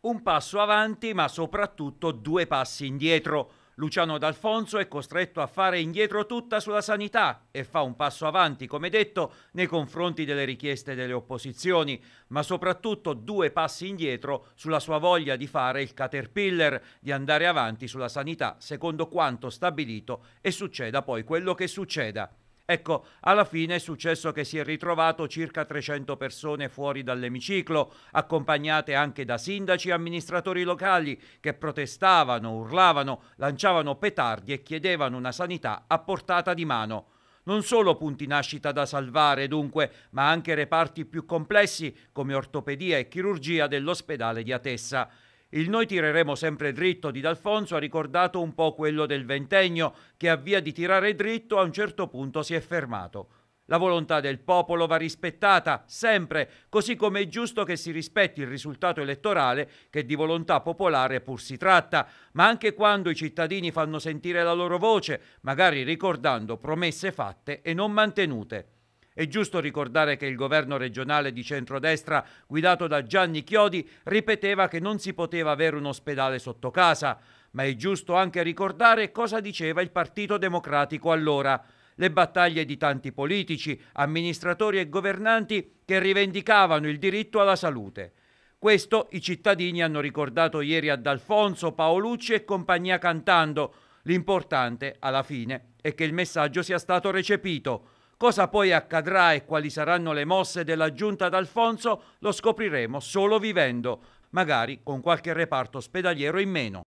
Un passo avanti, ma soprattutto due passi indietro. Luciano D'Alfonso è costretto a fare indietro tutta sulla sanità e fa un passo avanti, come detto, nei confronti delle richieste delle opposizioni, ma soprattutto due passi indietro sulla sua voglia di fare il caterpillar, di andare avanti sulla sanità secondo quanto stabilito e succeda poi quello che succeda. Ecco, alla fine è successo che si è ritrovato circa 300 persone fuori dall'emiciclo, accompagnate anche da sindaci e amministratori locali che protestavano, urlavano, lanciavano petardi e chiedevano una sanità a portata di mano. Non solo punti nascita da salvare, dunque, ma anche reparti più complessi come ortopedia e chirurgia dell'ospedale di Atessa. Il noi tireremo sempre dritto di D'Alfonso ha ricordato un po' quello del ventennio che a via di tirare dritto a un certo punto si è fermato. La volontà del popolo va rispettata sempre, così come è giusto che si rispetti il risultato elettorale che di volontà popolare pur si tratta, ma anche quando i cittadini fanno sentire la loro voce, magari ricordando promesse fatte e non mantenute. È giusto ricordare che il governo regionale di centrodestra, guidato da Gianni Chiodi, ripeteva che non si poteva avere un ospedale sotto casa, ma è giusto anche ricordare cosa diceva il Partito Democratico allora le battaglie di tanti politici, amministratori e governanti che rivendicavano il diritto alla salute. Questo i cittadini hanno ricordato ieri ad Alfonso, Paolucci e compagnia cantando. L'importante, alla fine, è che il messaggio sia stato recepito. Cosa poi accadrà e quali saranno le mosse della giunta d'Alfonso lo scopriremo solo vivendo, magari con qualche reparto ospedaliero in meno.